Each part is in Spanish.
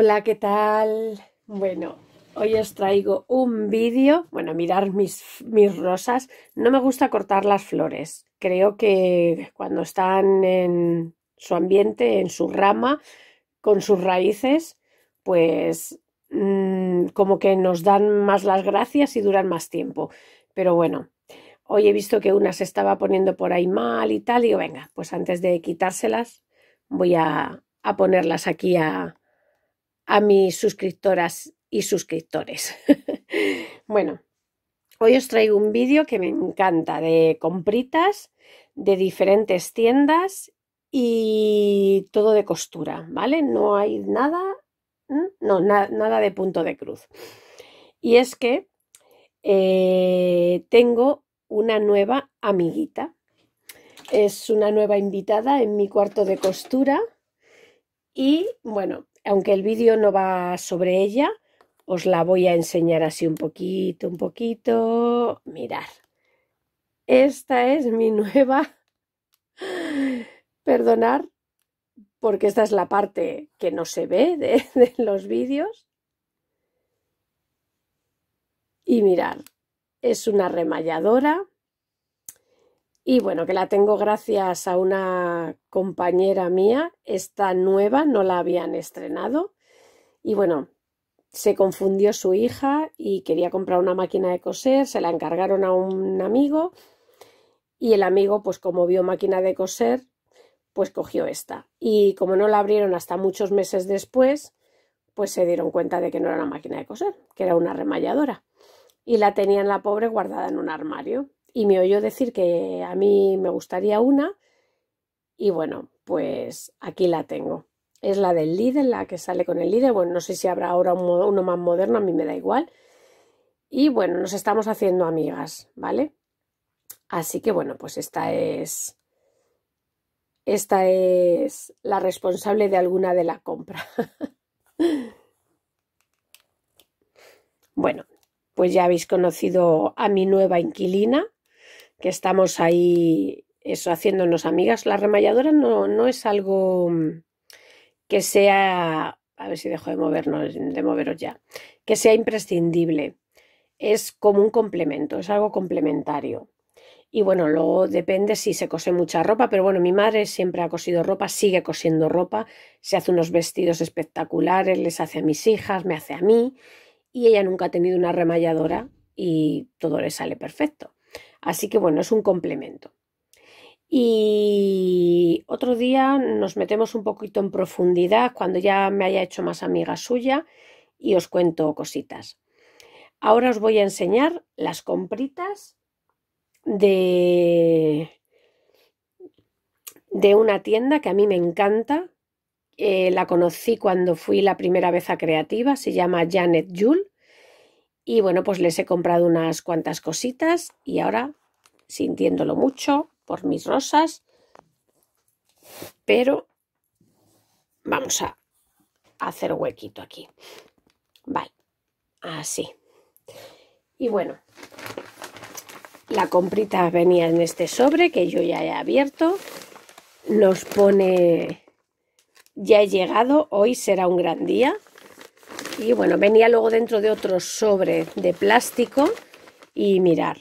Hola, ¿qué tal? Bueno, hoy os traigo un vídeo. Bueno, mirar mis, rosas. No me gusta cortar las flores. Creo que cuando están en su ambiente, en su rama, con sus raíces, pues mm, como que nos dan más las gracias y duran más tiempo. Pero bueno, hoy he visto que una se estaba poniendo por ahí mal y tal. Y digo, venga, pues antes de quitárselas, voy a, a ponerlas aquí a, a mis suscriptoras y suscriptores. bueno, hoy os traigo un vídeo que me encanta de compritas de diferentes tiendas y todo de costura, ¿vale? No hay nada, no, nada de punto de cruz. Y es que eh, tengo una nueva amiguita. Es una nueva invitada en mi cuarto de costura. Y bueno, aunque el vídeo no va sobre ella, os la voy a enseñar así un poquito, un poquito. Mirad, Esta es mi nueva... Perdonar, porque esta es la parte que no se ve de, los vídeos. Y mirad, es una remalladora y bueno, que la tengo gracias a una compañera mía, esta nueva, no la habían estrenado. Y bueno, se confundió su hija y quería comprar una máquina de coser, se la encargaron a un amigo y el amigo, pues como vio máquina de coser, pues cogió esta. Y como no la abrieron hasta muchos meses después, pues se dieron cuenta de que no era una máquina de coser, que era una remalladora. Y la tenían la pobre guardada en un armario y me oyó decir que a mí me gustaría una y bueno, pues aquí la tengo. Es la del líder, la que sale con el líder. Bueno, no sé si habrá ahora uno más moderno, a mí me da igual. Y bueno, nos estamos haciendo amigas, ¿vale? Así que bueno, pues esta es esta es la responsable de alguna de la compra. bueno, pues ya habéis conocido a mi nueva inquilina que estamos ahí eso, haciéndonos amigas. La remalladora no, no es algo mm, que sea, a ver si dejo de movernos, de moveros ya, que sea imprescindible. Es como un complemento, es algo complementario. Y bueno, luego depende si se cose mucha ropa, pero bueno, mi madre siempre ha cosido ropa, sigue cosiendo ropa, se hace unos vestidos espectaculares, les hace a mis hijas, me hace a mí, y ella nunca ha tenido una remalladora y todo le sale perfecto. Así que bueno, es un complemento. Y otro día nos metemos un poquito en profundidad cuando ya me haya hecho más amiga suya y os cuento cositas. Ahora os voy a enseñar las compritas de, de una tienda que a mí me encanta. Eh, la conocí cuando fui la primera vez a Creativa, se llama Janet Jules. Y bueno, pues les he comprado unas cuantas cositas y ahora, sintiéndolo mucho por mis rosas, pero vamos a hacer huequito aquí. Vale, así. Y bueno, la comprita venía en este sobre que yo ya he abierto. Nos pone, ya he llegado, hoy será un gran día. Y bueno, venía luego dentro de otro sobre de plástico y mirar.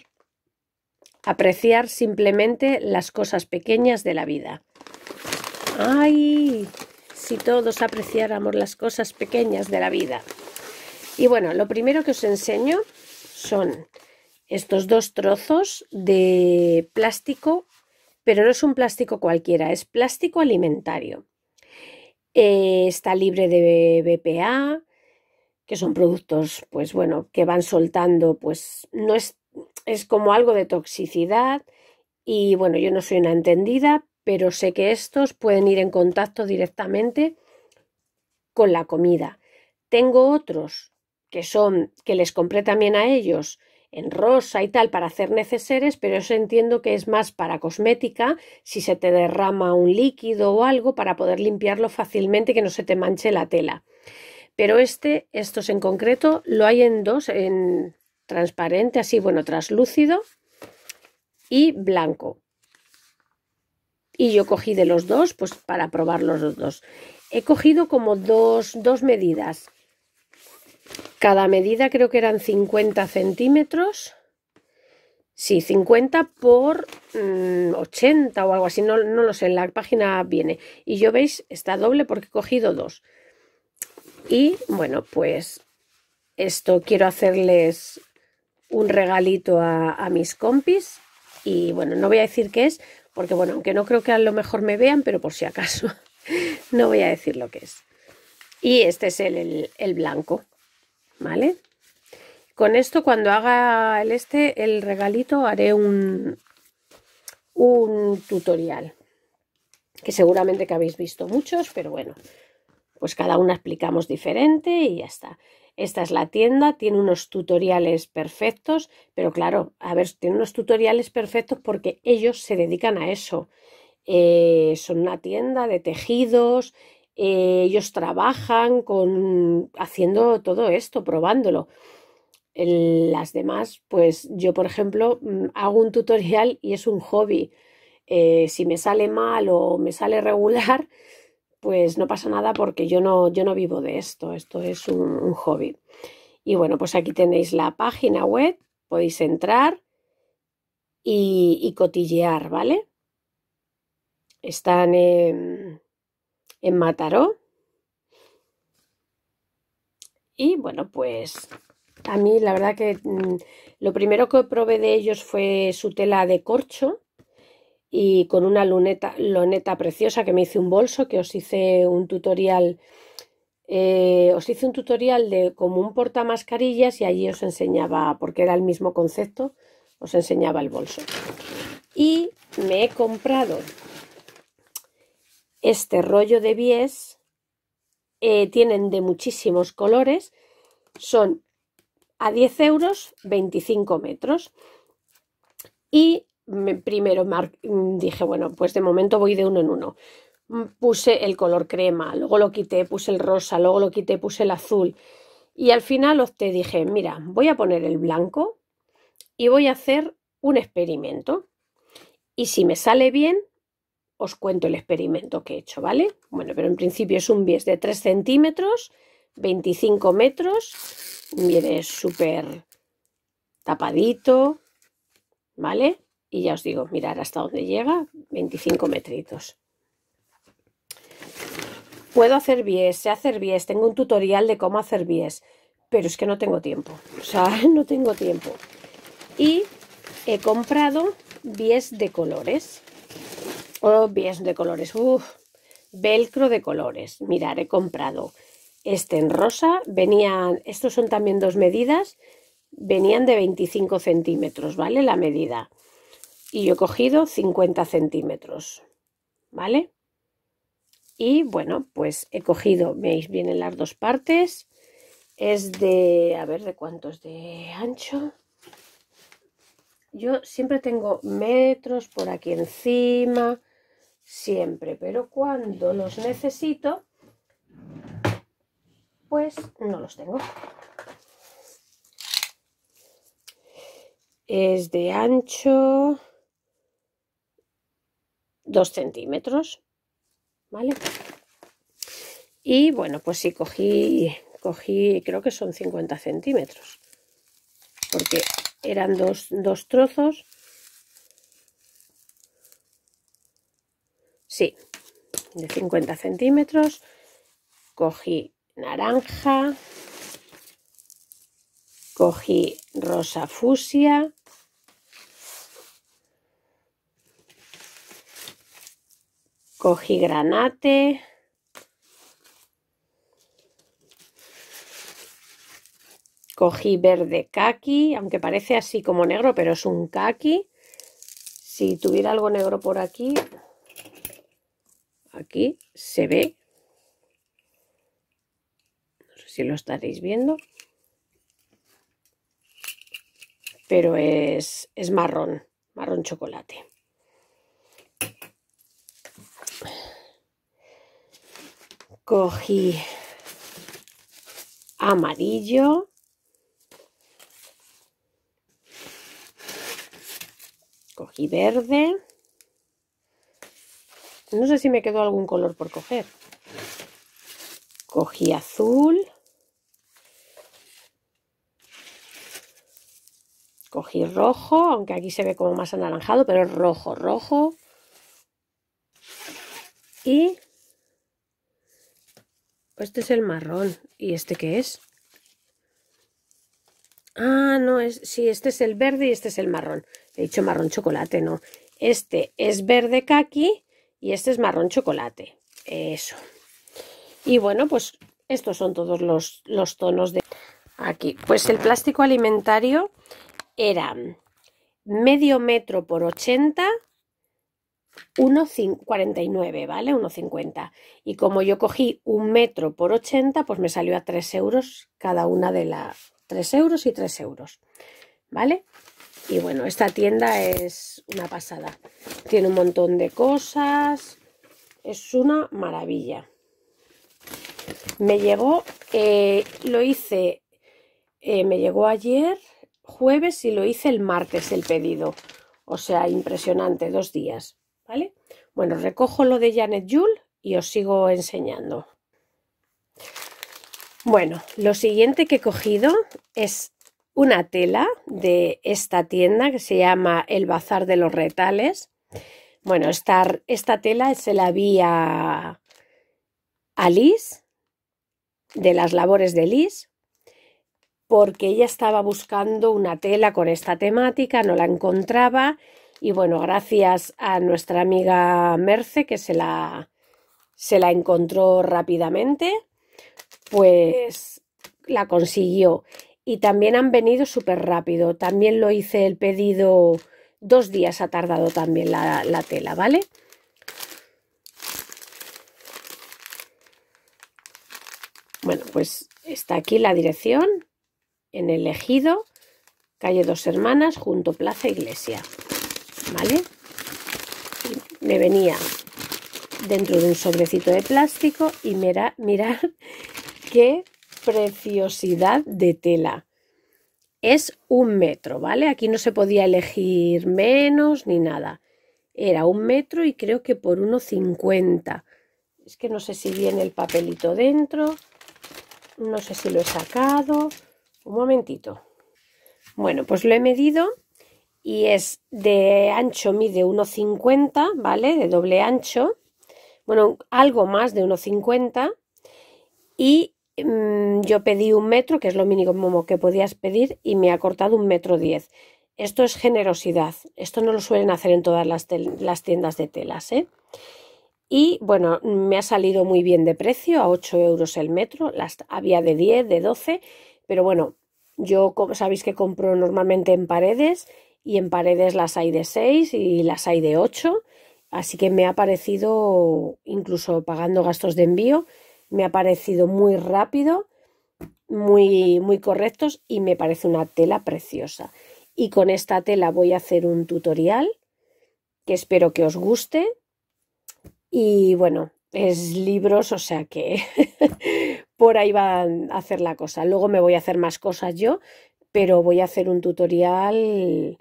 Apreciar simplemente las cosas pequeñas de la vida. ¡Ay! Si todos apreciáramos las cosas pequeñas de la vida. Y bueno, lo primero que os enseño son estos dos trozos de plástico, pero no es un plástico cualquiera, es plástico alimentario. Eh, está libre de BPA, que son productos, pues bueno, que van soltando, pues no es, es como algo de toxicidad y bueno, yo no soy una entendida, pero sé que estos pueden ir en contacto directamente con la comida. Tengo otros que son, que les compré también a ellos en rosa y tal para hacer neceseres, pero eso entiendo que es más para cosmética, si se te derrama un líquido o algo para poder limpiarlo fácilmente que no se te manche la tela pero este, estos en concreto, lo hay en dos, en transparente, así, bueno, traslúcido y blanco. Y yo cogí de los dos, pues para probar los dos. He cogido como dos, dos medidas. Cada medida creo que eran 50 centímetros. Sí, 50 por 80 mm, o algo así, no, no, lo sé, en la página viene. Y yo veis, está doble porque he cogido dos. Y bueno, pues esto quiero hacerles un regalito a, mis compis. Y bueno, no voy a decir qué es, porque bueno, aunque no creo que a lo mejor me vean, pero por si acaso, no voy a decir lo que es. Y este es el, blanco, ¿vale? Con esto, cuando haga el este, el regalito, haré un, un tutorial, que seguramente que habéis visto muchos, pero bueno, pues cada una explicamos diferente y ya está. Esta es la tienda, tiene unos tutoriales perfectos, pero claro, a ver, tiene unos tutoriales perfectos porque ellos se dedican a eso. Eh, son una tienda de tejidos, eh, ellos trabajan con haciendo todo esto, probándolo. las demás, pues yo, por ejemplo, mm, hago un tutorial y es un hobby. Eh, si me sale mal o me sale regular, pues no pasa nada porque yo no, yo no vivo de esto, esto es un, hobby. Y bueno, pues aquí tenéis la página web, podéis entrar y, cotillear, ¿vale? Están en, Mataró. Y bueno, pues a mí la verdad que mm, lo primero que probé de ellos fue su tela de corcho, y con una luneta, luneta preciosa que me hice un bolso, que os hice un tutorial, eh, os hice un tutorial de como un mascarillas y allí os enseñaba, porque era el mismo concepto, os enseñaba el bolso. Y me he comprado este rollo de bies, eh, tienen de muchísimos colores, son a 10 euros 25 metros. Y primero mm, dije, bueno, pues de momento voy de uno en uno. Mm, puse el color crema, luego lo quité, puse el rosa, luego lo quité, puse el azul. Y al final os te dije, mira, voy a poner el blanco y voy a hacer un experimento. Y si me sale bien, os cuento el experimento que he hecho, ¿vale? Bueno, pero en principio es un bies de 3 centímetros, 25 metros, es súper tapadito, ¿vale? y ya os digo, mirar hasta dónde llega, 25 metritos. Puedo hacer bies, sé hacer bies, tengo un tutorial de cómo hacer bies, pero es que no tengo tiempo, o sea, no tengo tiempo. Y he comprado bies de colores, o oh, de colores, uff, velcro de colores. Mirar, he comprado este en rosa, venían, estos son también dos medidas, venían de 25 centímetros, ¿vale? La medida y yo he cogido 50 centímetros, ¿vale? Y bueno, pues he cogido, veis, vienen las dos partes, es de, a ver, ¿de cuántos de ancho? Yo siempre tengo metros por aquí encima, siempre, pero cuando los necesito, pues no los tengo. Es de ancho dos centímetros, ¿vale? Y bueno, pues sí, cogí, cogí, creo que son 50 centímetros, porque eran dos, dos trozos. Sí, de 50 centímetros. Cogí naranja, cogí rosa fusia, cogí granate. Cogí verde kaki, aunque parece así como negro, pero es un kaki. Si tuviera algo negro por aquí, aquí se ve. No sé si lo estaréis viendo. Pero es, es marrón, marrón chocolate. Cogí amarillo. Cogí verde. No sé si me quedó algún color por coger. Cogí azul. Cogí rojo, aunque aquí se ve como más anaranjado, pero es rojo, rojo. Y este es el marrón. ¿Y este qué es? Ah, no, es, sí, este es el verde y este es el marrón. He dicho marrón chocolate, no. Este es verde kaki y este es marrón chocolate. Eso. Y bueno, pues estos son todos los, tonos de aquí. Pues el plástico alimentario era medio metro por 80 1,49, ¿vale? 1,50. Y como yo cogí un metro por 80, pues me salió a 3 euros cada una de las 3 euros y 3 euros, ¿vale? Y bueno, esta tienda es una pasada. Tiene un montón de cosas. Es una maravilla. Me llegó, eh, lo hice, eh, me llegó ayer jueves y lo hice el martes el pedido. O sea, impresionante, dos días. Bueno, recojo lo de Janet Jules y os sigo enseñando. Bueno, lo siguiente que he cogido es una tela de esta tienda que se llama El Bazar de los Retales. Bueno, esta, tela se la vi a, a Liz, de las labores de Liz, porque ella estaba buscando una tela con esta temática, no la encontraba y bueno, gracias a nuestra amiga Merce que se la, encontró rápidamente, pues la consiguió. Y también han venido súper rápido. También lo hice el pedido, dos días ha tardado también la, la tela, ¿vale? Bueno, pues está aquí la dirección, en el ejido, calle Dos Hermanas, junto Plaza Iglesia. ¿vale? me venía dentro de un sobrecito de plástico y mira, mirad qué preciosidad de tela. Es un metro, ¿vale? Aquí no se podía elegir menos ni nada. Era un metro y creo que por 1,50. Es que no sé si viene el papelito dentro. No sé si lo he sacado. Un momentito. Bueno, pues lo he medido y es de ancho, mide 1,50, ¿vale? De doble ancho, bueno, algo más de 1,50 y mm, yo pedí un metro, que es lo mínimo que podías pedir y me ha cortado un metro diez. Esto es generosidad, esto no lo suelen hacer en todas las, tiendas de telas, ¿eh? Y bueno, me ha salido muy bien de precio, a 8 euros el metro, las, había de 10, de 12, pero bueno, yo como sabéis que compro normalmente en paredes y en paredes las hay de 6 y las hay de 8. Así que me ha parecido, incluso pagando gastos de envío, me ha parecido muy rápido, muy, muy correctos y me parece una tela preciosa. Y con esta tela voy a hacer un tutorial que espero que os guste. Y bueno, es libros, o sea que por ahí van a hacer la cosa. Luego me voy a hacer más cosas yo, pero voy a hacer un tutorial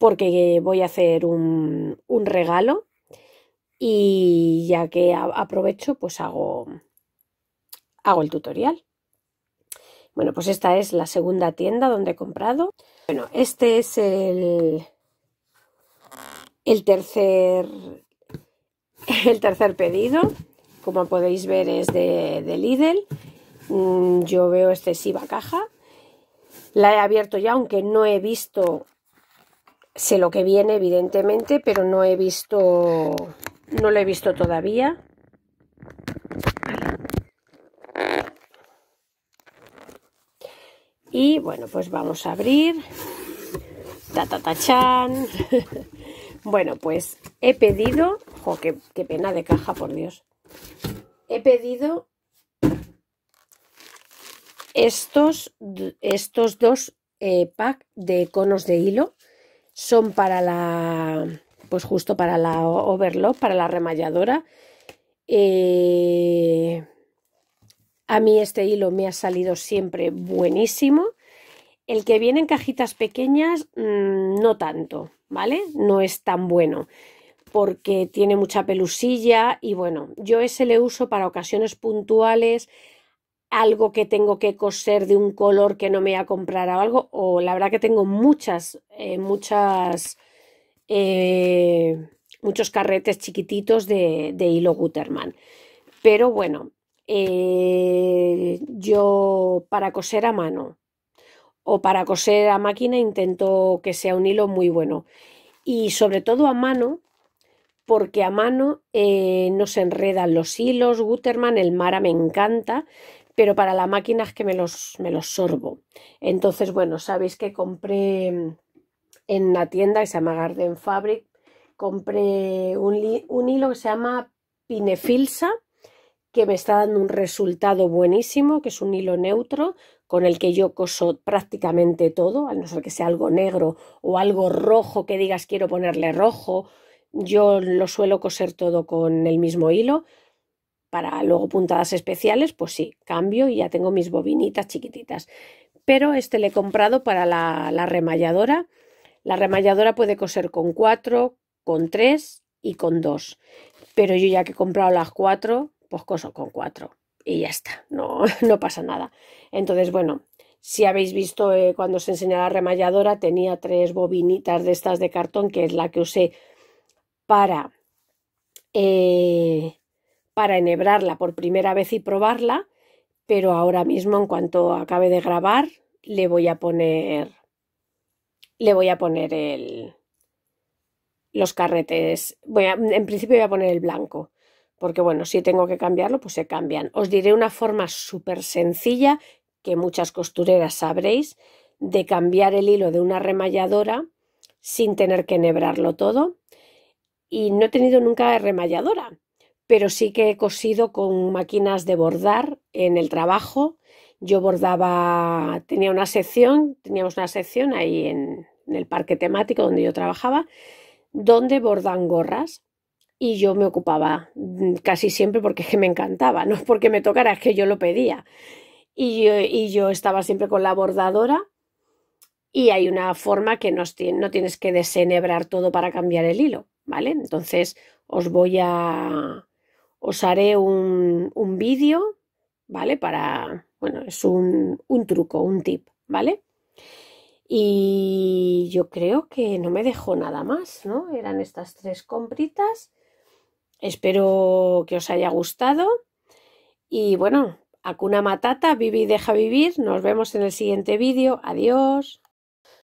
porque voy a hacer un, regalo y ya que aprovecho pues hago, hago el tutorial. Bueno, pues esta es la segunda tienda donde he comprado. Bueno, este es el, el tercer el tercer pedido como podéis ver es de, de, Lidl mm, yo veo excesiva este caja la he abierto ya aunque no he visto Sé lo que viene, evidentemente, pero no he visto. No lo he visto todavía. Y bueno, pues vamos a abrir. Ta ta bueno, pues he pedido. qué, pena de caja, por Dios. He pedido estos, estos dos packs eh, pack de conos de hilo son para la, pues justo para la overlock, para la remalladora. Eh, a mí este hilo me ha salido siempre buenísimo. El que viene en cajitas pequeñas, mm, no tanto, ¿vale? No es tan bueno porque tiene mucha pelusilla y bueno, yo ese le uso para ocasiones puntuales algo que tengo que coser de un color que no me voy a comprar o algo, o la verdad que tengo muchas, eh, muchas, eh, muchos carretes chiquititos de, de hilo Guterman. Pero bueno, eh, yo para coser a mano o para coser a máquina intento que sea un hilo muy bueno. Y sobre todo a mano, porque a mano no se enredan los hilos. Guterman, el Mara me encanta, pero para la máquina es que me los, sorbo. Entonces, bueno, sabéis que compré mm, en la tienda que se llama Garden Fabric, compré un, hilo que se llama Pinefilsa, que me está dando un resultado buenísimo, que es un hilo neutro con el que yo coso prácticamente todo, a no ser que sea algo negro o algo rojo que digas quiero ponerle rojo, yo lo suelo coser todo con el mismo hilo, para luego puntadas especiales, pues sí, cambio y ya tengo mis bobinitas chiquititas. Pero este le he comprado para la, remalladora. La remalladora puede coser con cuatro, con tres y con dos. Pero yo ya que he comprado las cuatro, pues coso con cuatro. y ya está, no, no pasa nada. Entonces, bueno, si habéis visto eh, cuando os enseñé la remalladora, tenía tres bobinitas de estas de cartón, que es la que usé para, eh, para enhebrarla por primera vez y probarla, pero ahora mismo en cuanto acabe de grabar le voy a poner le voy a poner el los carretes. Voy a, en principio voy a poner el blanco, porque bueno, si tengo que cambiarlo, pues se cambian. Os diré una forma súper sencilla que muchas costureras sabréis de cambiar el hilo de una remalladora sin tener que enhebrarlo todo. Y no he tenido nunca remalladora, pero sí que he cosido con máquinas de bordar en el trabajo. Yo bordaba, tenía una sección, teníamos una sección ahí en, el parque temático donde yo trabajaba, donde bordan gorras y yo me ocupaba mm, casi siempre porque me encantaba, no porque me tocara, es que yo lo pedía. Y yo, estaba siempre con la bordadora y hay una forma que no tienes que desenhebrar todo para cambiar el hilo, ¿vale? Entonces os voy a, os haré un, un vídeo, ¿vale? Para, bueno, es un, un truco, un tip, ¿vale? Y yo creo que no me dejó nada más, ¿no? Eran estas tres compritas. Espero que os haya gustado. Y bueno, Akuna Matata, vive y deja vivir. Nos vemos en el siguiente vídeo. Adiós.